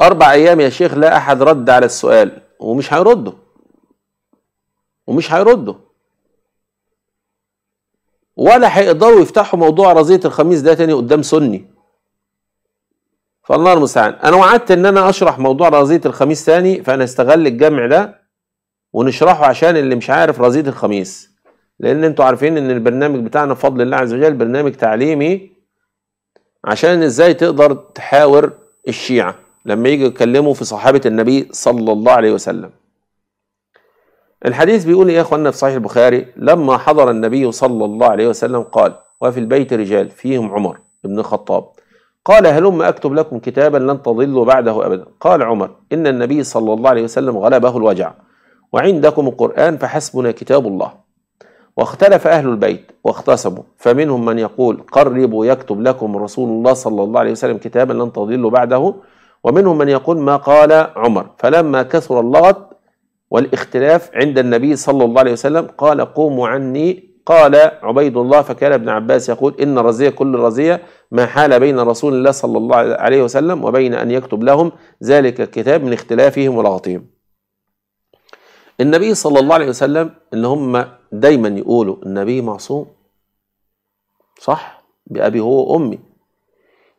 أربع أيام يا شيخ لا أحد رد على السؤال ومش هيرده ومش هيرده ولا هيقدروا يفتحوا موضوع رزية الخميس ده تاني قدام سني فالله المستعان أنا وعدت إن أنا أشرح موضوع رزية الخميس تاني فأنا استغل الجمع ده ونشرحه عشان اللي مش عارف رزية الخميس لأن أنتوا عارفين إن البرنامج بتاعنا بفضل الله عز وجل برنامج تعليمي عشان إزاي تقدر تحاور الشيعة لما يجي يتكلموا في صحابة النبي صلى الله عليه وسلم الحديث بيقول يا اخوانا في صحيح البخاري لما حضر النبي صلى الله عليه وسلم قال وفي البيت رجال فيهم عمر بن الخطاب قال هلم اكتب لكم كتابا لن تضلوا بعده ابدا قال عمر ان النبي صلى الله عليه وسلم غلبه الوجع وعندكم القران فحسبنا كتاب الله واختلف اهل البيت واختصموا فمنهم من يقول قربوا يكتب لكم رسول الله صلى الله عليه وسلم كتابا لن تضلوا بعده ومنهم من يقول ما قال عمر فلما كثر اللغط والاختلاف عند النبي صلى الله عليه وسلم قال قوموا عني قال عبيد الله فكان ابن عباس يقول إن رزية كل رزية ما حال بين رسول الله صلى الله عليه وسلم وبين أن يكتب لهم ذلك الكتاب من اختلافهم ولغطهم النبي صلى الله عليه وسلم إن هم دايما يقولوا النبي معصوم صح بأبي هو أمي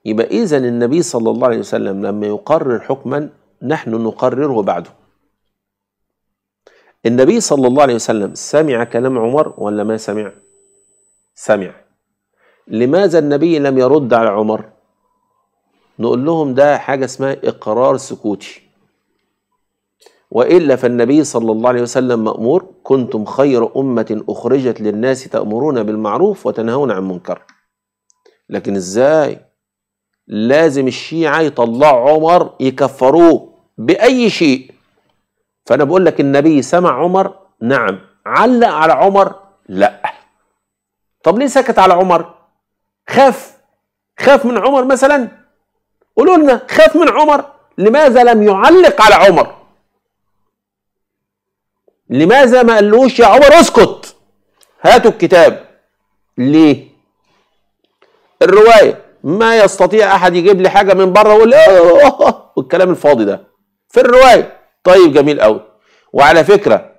يبقى إذا النبي صلى الله عليه وسلم لما يقرر حكما نحن نقرره بعده النبي صلى الله عليه وسلم سمع كلام عمر ولا ما سمع سمع لماذا النبي لم يرد على عمر نقول لهم ده حاجة اسمها إقرار سكوتي وإلا فالنبي صلى الله عليه وسلم مأمور كنتم خير أمة أخرجت للناس تأمرون بالمعروف وتنهون عن منكر لكن إزاي لازم الشيعة يطلعوا عمر يكفروه بأي شيء فأنا بقول لك النبي سمع عمر نعم علق على عمر لا طب ليه سكت على عمر خاف خاف من عمر مثلا قولوا لنا خاف من عمر لماذا لم يعلق على عمر لماذا ما قالوش يا عمر اسكت هاتوا الكتاب ليه الروايه ما يستطيع احد يجيب لي حاجه من بره ويقول والكلام الفاضي ده في الروايه طيب جميل قوي وعلى فكره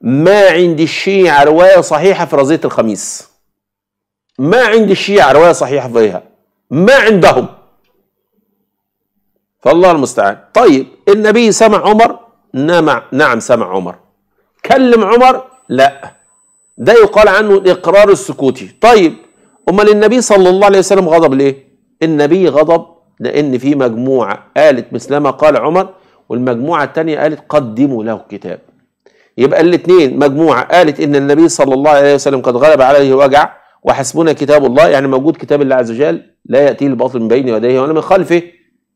ما عند الشيعة رواية صحيحة في رزية الخميس ما عند الشيعة رواية صحيحة فيها ما عندهم فالله المستعان طيب النبي سمع عمر نعم نعم سمع عمر كلم عمر لا ده يقال عنه الإقرار السكوتي طيب امال النبي صلى الله عليه وسلم غضب ليه النبي غضب لان في مجموعه قالت مثل ما قال عمر والمجموعه الثانيه قالت قدموا له الكتاب يبقى الاثنين مجموعه قالت ان النبي صلى الله عليه وسلم قد غلب عليه وجع وحسبنا كتاب الله يعني موجود كتاب الله عز وجل لا ياتيه الباطل من بين يديه ولا من خلفه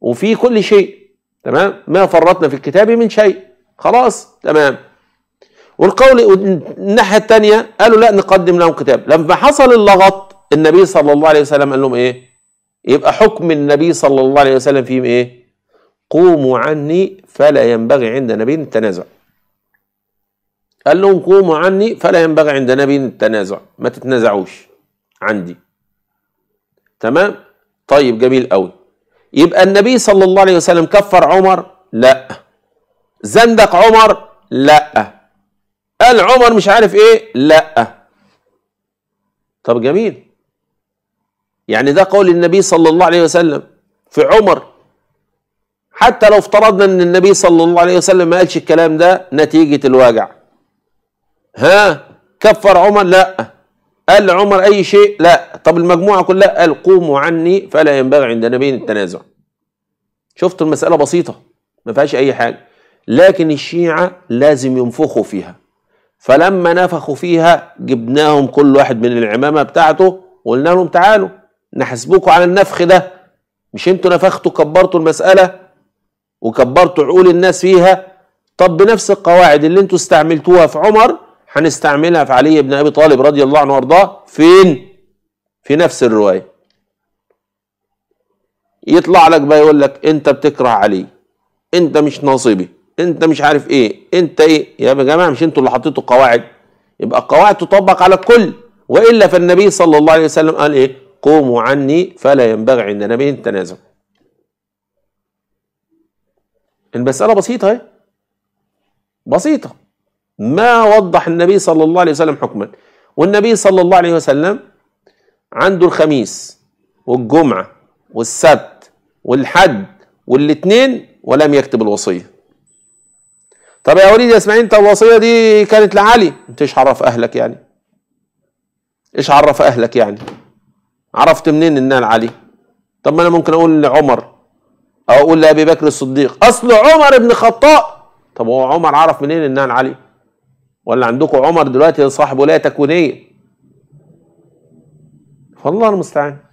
وفي كل شيء تمام ما فرطنا في الكتاب من شيء خلاص تمام والقول الناحيه الثانيه قالوا لا نقدم لهم كتاب لما حصل اللغط النبي صلى الله عليه وسلم قال لهم ايه يبقى حكم النبي صلى الله عليه وسلم فيهم ايه قوموا عني فلا ينبغي عند نبي التنازع قال لهم قوموا عني فلا ينبغي عند نبي التنازع ما تتنازعوش عندي تمام طيب جميل قوي يبقى النبي صلى الله عليه وسلم كفر عمر لا زندق عمر لا قال عمر مش عارف ايه لا طب جميل يعني ده قول النبي صلى الله عليه وسلم في عمر حتى لو افترضنا ان النبي صلى الله عليه وسلم ما قالش الكلام ده نتيجة الواجع ها كفر عمر لا قال عمر اي شيء لا طب المجموعة كلها قال قوموا عني فلا ينبغي عند نبي التنازع شفتوا المسألة بسيطة ما فيهاش اي حاجة لكن الشيعة لازم ينفخوا فيها فلما نفخوا فيها جبناهم كل واحد من العمامة بتاعته وقلنا لهم تعالوا نحاسبكم على النفخ ده مش انتوا نفختوا كبرتوا المسألة وكبرتوا عقول الناس فيها طب بنفس القواعد اللي انتوا استعملتوها في عمر هنستعملها في علي بن ابي طالب رضي الله عنه وارضاه فين في نفس الروايه يطلع لك بقى يقول لك انت بتكره علي انت مش ناصبي انت مش عارف ايه انت ايه يا جماعه مش انتوا اللي حطيتوا القواعد يبقى القواعد تطبق على الكل والا فالنبي صلى الله عليه وسلم قال ايه قوموا عني فلا ينبغي عند به التنازع المسألة بسيطة اهي بسيطة ما وضح النبي صلى الله عليه وسلم حكما والنبي صلى الله عليه وسلم عنده الخميس والجمعة والسبت والحد والاثنين ولم يكتب الوصية طب يا وليدي يا اسماعيل انت الوصية دي كانت لعلي انت ايش عرف اهلك يعني ايش عرف اهلك يعني عرفت منين ان انا علي طب ما انا ممكن اقول لعمر او اقول لابي بكر الصديق اصل عمر بن الخطاب طب هو عمر عرف منين ان انا علي ولا عندكم عمر دلوقتي صاحب ولايه تكوينيه فالله المستعان